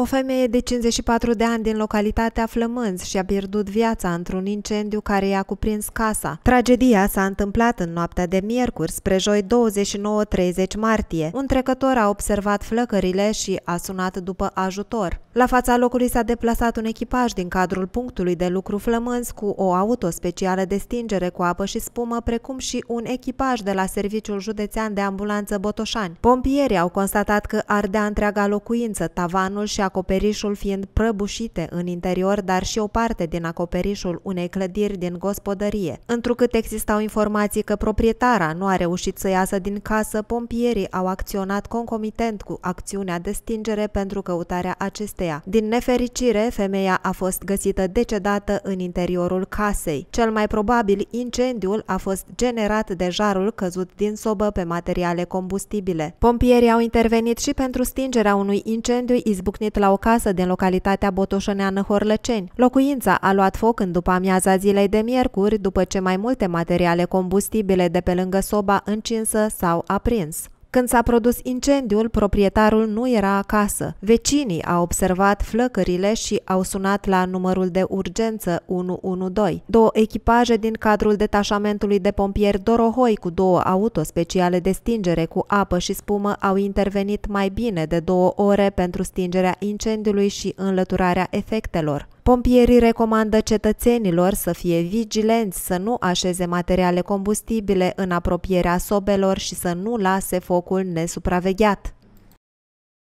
O femeie de 54 de ani din localitatea Flămânzi și-a pierdut viața într-un incendiu care i-a cuprins casa. Tragedia s-a întâmplat în noaptea de miercuri spre joi 29-30 martie. Un trecător a observat flăcările și a sunat după ajutor. La fața locului s-a deplasat un echipaj din cadrul punctului de lucru flămâns cu o auto specială de stingere cu apă și spumă, precum și un echipaj de la Serviciul Județean de Ambulanță Botoșani. Pompierii au constatat că ardea întreaga locuință, tavanul și acoperișul fiind prăbușite în interior, dar și o parte din acoperișul unei clădiri din gospodărie. Întrucât existau informații că proprietara nu a reușit să iasă din casă, pompierii au acționat concomitent cu acțiunea de stingere pentru căutarea acestei acesteia. Din nefericire, femeia a fost găsită decedată în interiorul casei. Cel mai probabil, incendiul a fost generat de jarul căzut din sobă pe materiale combustibile. Pompierii au intervenit și pentru stingerea unui incendiu izbucnit la o casă din localitatea botoșăneană Horlăceni. Locuința a luat foc în după amiaza zilei de miercuri, după ce mai multe materiale combustibile de pe lângă soba încinsă s-au aprins. Când s-a produs incendiul, proprietarul nu era acasă. Vecinii au observat flăcările și au sunat la numărul de urgență 112. Două echipaje din cadrul detașamentului de pompieri Dorohoi cu două auto speciale de stingere cu apă și spumă au intervenit mai bine de două ore pentru stingerea incendiului și înlăturarea efectelor. Pompierii recomandă cetățenilor să fie vigilenți, să nu așeze materiale combustibile în apropierea sobelor și să nu lase focul nesupravegheat.